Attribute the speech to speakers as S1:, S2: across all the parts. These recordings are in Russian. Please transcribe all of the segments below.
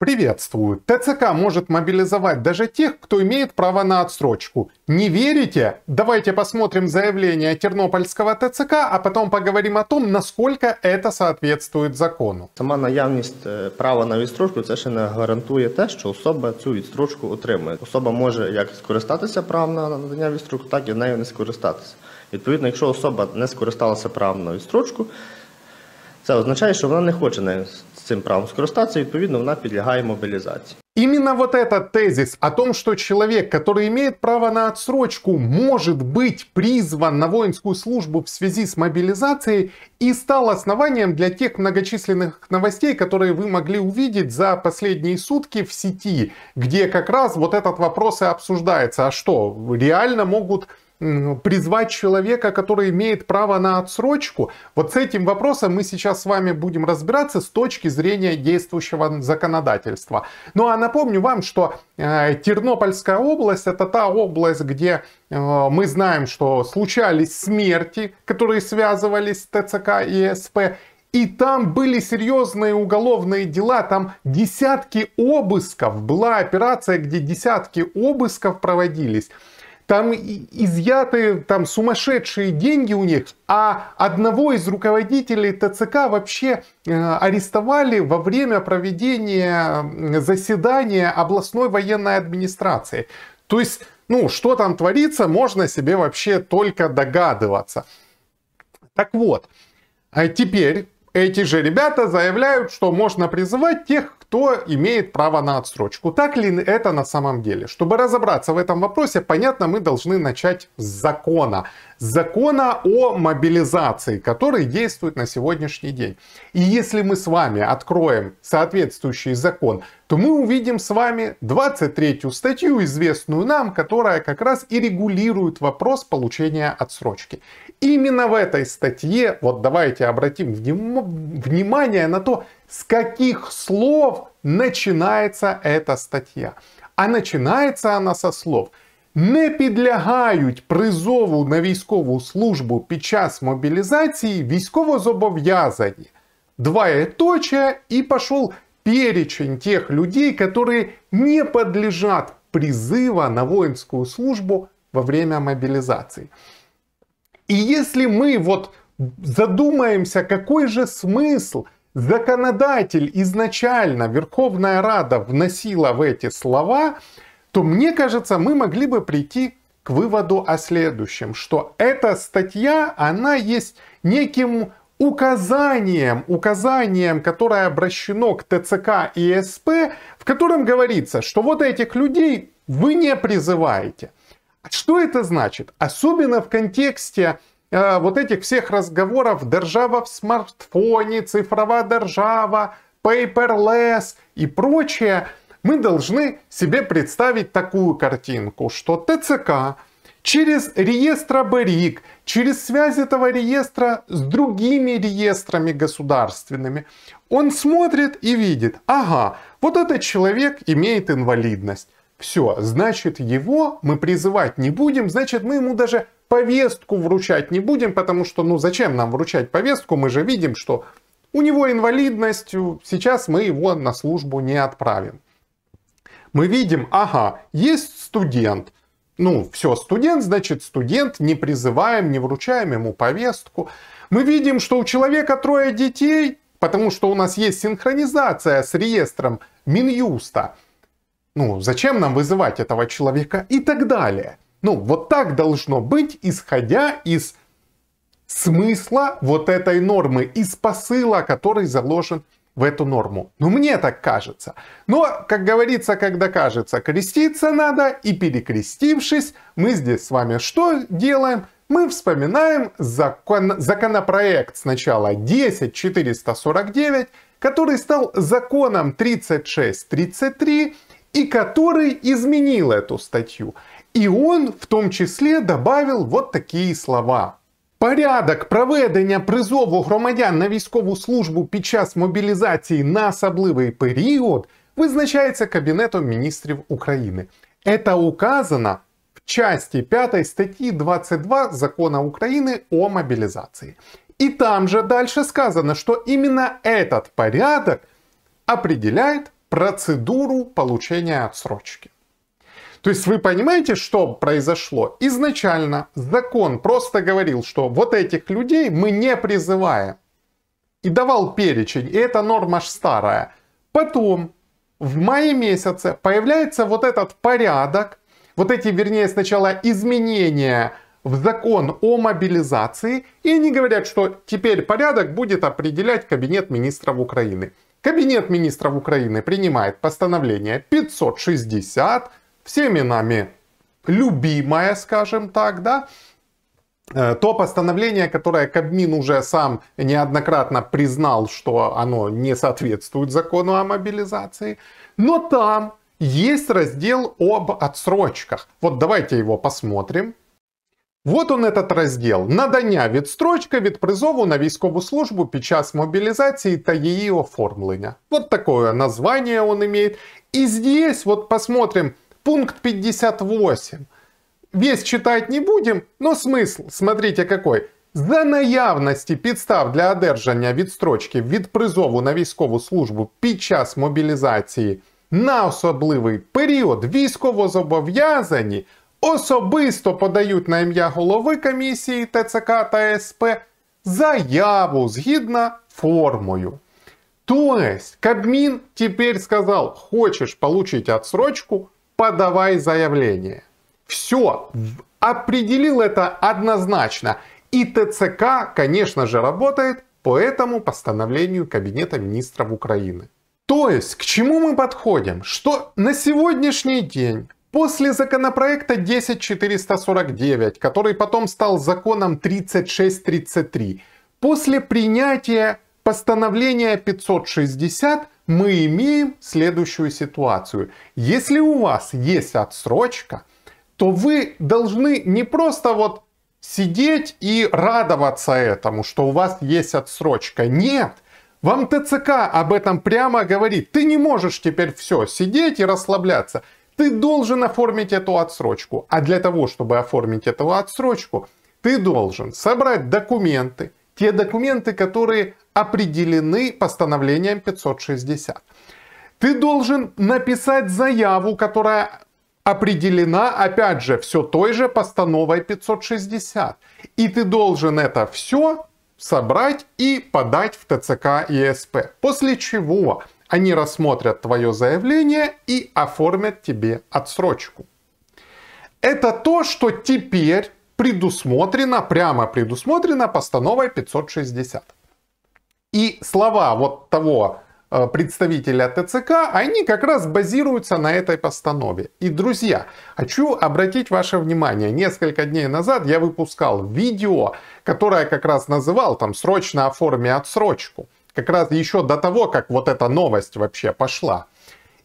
S1: Приветствую. ТЦК может мобилизовать даже тех, кто имеет право на отсрочку. Не верите? Давайте посмотрим заявление Тернопольского ТЦК, а потом поговорим о том, насколько это соответствует закону. Сама наявність права на відстрочку совершенно ще не гарантує особа цю відстрочку отримує. Особа может, як скористатися правом на надання відстрочку, так і нею не скористатися. Відповідно, якщо особа не скористалася правом на відстрочку, Це означає, що вона не хоче з цим правом скористаться, і, відповідно, вона підлягає мобілізації. Именно вот этот тезис о том, что человек, который имеет право на отсрочку, может быть призван на воинскую службу в связи с мобилизацией, и стал основанием для тех многочисленных новостей, которые вы могли увидеть за последние сутки в сети, где как раз вот этот вопрос и обсуждается. А что, реально могут призвать человека, который имеет право на отсрочку? Вот с этим вопросом мы сейчас с вами будем разбираться с точки зрения действующего законодательства. Ну а напомню вам, что э, Тернопольская область это та область, где э, мы знаем, что случались смерти, которые связывались с ТЦК и СП. И там были серьезные уголовные дела, там десятки обысков, была операция, где десятки обысков проводились там изъяты там сумасшедшие деньги у них, а одного из руководителей ТЦК вообще э, арестовали во время проведения заседания областной военной администрации. То есть, ну, что там творится, можно себе вообще только догадываться. Так вот, а теперь эти же ребята заявляют, что можно призывать тех, кто имеет право на отсрочку. Так ли это на самом деле? Чтобы разобраться в этом вопросе, понятно, мы должны начать с закона. С закона о мобилизации, который действует на сегодняшний день. И если мы с вами откроем соответствующий закон, то мы увидим с вами 23-ю статью, известную нам, которая как раз и регулирует вопрос получения отсрочки. Именно в этой статье, вот давайте обратим внимание на то, с каких слов начинается эта статья. А начинается она со слов. Не підлягають призову на військову службу під час мобілізації військовозобов'язані. Два точка и пошел перечень тех людей, которые не подлежат призыва на воинскую службу во время мобилизации. И если мы вот задумаемся, какой же смысл – законодатель изначально, Верховная Рада вносила в эти слова, то мне кажется, мы могли бы прийти к выводу о следующем, что эта статья, она есть неким указанием, указанием, которое обращено к ТЦК и СП, в котором говорится, что вот этих людей вы не призываете. А что это значит? Особенно в контексте Э, вот этих всех разговоров «держава в смартфоне», «цифровая держава», «paperless» и прочее, мы должны себе представить такую картинку, что ТЦК через реестр БРИК, через связь этого реестра с другими реестрами государственными, он смотрит и видит, ага, вот этот человек имеет инвалидность. Все, значит его мы призывать не будем, значит мы ему даже повестку вручать не будем, потому что, ну, зачем нам вручать повестку? Мы же видим, что у него инвалидность, сейчас мы его на службу не отправим. Мы видим, ага, есть студент. Ну, все, студент, значит, студент, не призываем, не вручаем ему повестку. Мы видим, что у человека трое детей, потому что у нас есть синхронизация с реестром Минюста. Ну, зачем нам вызывать этого человека и так далее. Ну, вот так должно быть, исходя из смысла вот этой нормы, из посыла, который заложен в эту норму. Ну, мне так кажется. Но, как говорится, когда кажется, креститься надо, и перекрестившись, мы здесь с вами что делаем? Мы вспоминаем закон, законопроект сначала 10449, который стал законом 3633 и который изменил эту статью. И он в том числе, добавил вот такие слова. Порядок проведения призову громадян на військову службу під час мобілізації на особливий період визначається Кабінетом міністрів України. Это указано в часті 5 статті 22 Закона України о мобілізації. И там же дальше сказано, что именно этот порядок определяет процедуру получения отсрочки. То есть вы понимаете, что произошло? Изначально закон просто говорил, что вот этих людей мы не призываем. И давал перечень, и эта норма ж старая. Потом в мае месяце появляется вот этот порядок, вот эти, вернее, сначала изменения в закон о мобилизации, и они говорят, что теперь порядок будет определять Кабинет министров Украины. Кабинет министров Украины принимает постановление 560, всеми нами любимая, скажем так, да, э, то постановление, которое Кабмин уже сам неоднократно признал, что оно не соответствует закону о мобилизации, но там есть раздел об отсрочках. Вот давайте его посмотрим. Вот он этот раздел. Надання строчка, від призову на військову службу під час мобилизации та її оформлення. Вот такое название он имеет. И здесь вот посмотрим, Пункт 58. Весь читать не будем, но смисл, смотрите какой. За наявності підстав для одержання відстрочки від призову на військову службу під час мобілізації на особливий період військовозобов'язані особисто подають на ім'я голови комісії ТЦК та СП заяву згідно формою. Тобто, Кабмін тепер сказав, сказал, хочешь получить отсрочку, подавай заявление. Все, определил это однозначно. И ТЦК, конечно же, работает по этому постановлению Кабинета министров Украины. То есть, к чему мы подходим? Что на сегодняшний день После законопроекта 10449, который потом стал законом 3633, после принятия постановления 560 мы имеем следующую ситуацию. Если у вас есть отсрочка, то вы должны не просто вот сидеть и радоваться этому, что у вас есть отсрочка. Нет, вам ТЦК об этом прямо говорит. Ты не можешь теперь все, сидеть и расслабляться. Ты должен оформить эту отсрочку. А для того, чтобы оформить эту отсрочку, ты должен собрать документы, те документы, которые определены постановлением 560. Ты должен написать заяву, которая определена, опять же, все той же постановой 560. И ты должен это все собрать и подать в ТЦК ЕСП. После чего они рассмотрят твое заявление и оформят тебе отсрочку. Это то, что теперь Предусмотрено прямо предусмотрено постановой 560. И слова вот того э, представителя ТЦК, они как раз базируются на этой постанове. И, друзья, хочу обратить ваше внимание, несколько дней назад я выпускал видео, которое как раз называл там «Срочно оформи отсрочку», как раз еще до того, как вот эта новость вообще пошла.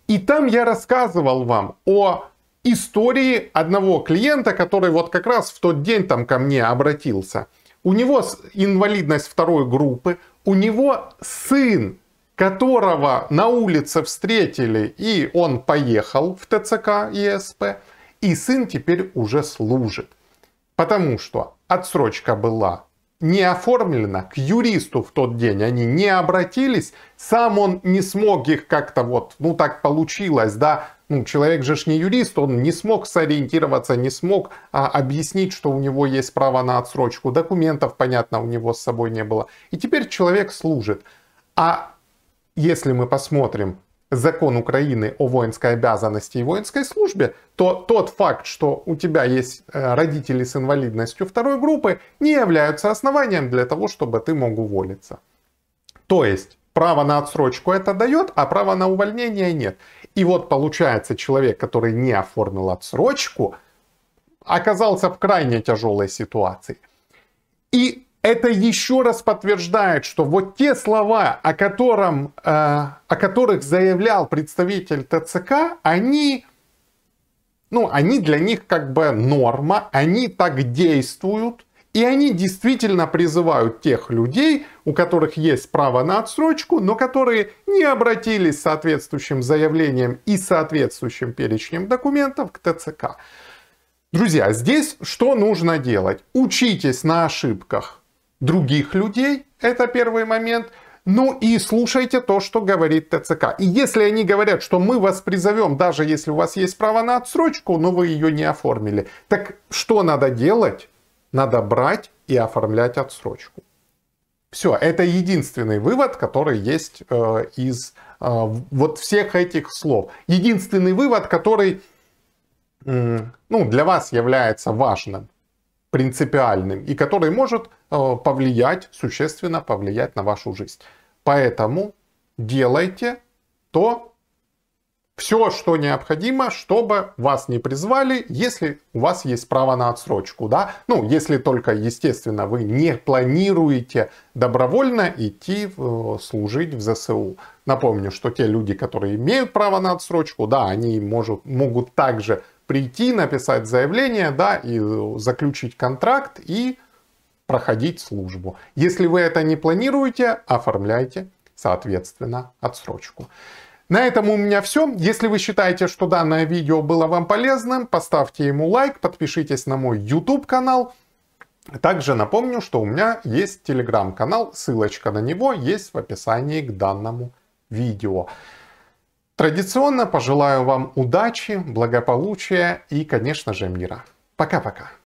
S1: И там я рассказывал вам о истории одного клиента, который вот как раз в тот день там ко мне обратился. У него инвалидность второй группы, у него сын, которого на улице встретили, и он поехал в ТЦК ЕСП, и сын теперь уже служит. Потому что отсрочка была не оформлено, к юристу в тот день они не обратились, сам он не смог их как-то вот, ну так получилось, да, ну, человек же ж не юрист, он не смог сориентироваться, не смог а, объяснить, что у него есть право на отсрочку. Документов, понятно, у него с собой не было. И теперь человек служит. А если мы посмотрим закон Украины о воинской обязанности и воинской службе, то тот факт, что у тебя есть э, родители с инвалидностью второй группы, не являются основанием для того, чтобы ты мог уволиться. То есть право на отсрочку это дает, а право на увольнение нет. И вот получается человек, который не оформил отсрочку, оказался в крайне тяжелой ситуации. И это еще раз подтверждает, что вот те слова, о, котором, э, о которых заявлял представитель ТЦК, они, ну, они для них как бы норма, они так действуют, и они действительно призывают тех людей, у которых есть право на отсрочку, но которые не обратились с соответствующим заявлением и соответствующим перечнем документов к ТЦК. Друзья, здесь что нужно делать? Учитесь на ошибках других людей, это первый момент. Ну и слушайте то, что говорит ТЦК. И если они говорят, что мы вас призовем, даже если у вас есть право на отсрочку, но вы ее не оформили, так что надо делать? Надо брать и оформлять отсрочку. Все, это единственный вывод, который есть э, из э, вот всех этих слов. Единственный вывод, который э, ну, для вас является важным принципиальным и который может э, повлиять, существенно повлиять на вашу жизнь. Поэтому делайте то, все, что необходимо, чтобы вас не призвали, если у вас есть право на отсрочку, да? Ну, если только, естественно, вы не планируете добровольно идти в, э, служить в ЗСУ. Напомню, что те люди, которые имеют право на отсрочку, да, они может, могут также прийти, написать заявление, да, и э, заключить контракт и проходить службу. Если вы это не планируете, оформляйте, соответственно, отсрочку. На этом у меня все. Если вы считаете, что данное видео было вам полезным, поставьте ему лайк, подпишитесь на мой YouTube канал. Также напомню, что у меня есть телеграм-канал, ссылочка на него есть в описании к данному видео. Традиционно пожелаю вам удачи, благополучия и, конечно же, мира. Пока-пока.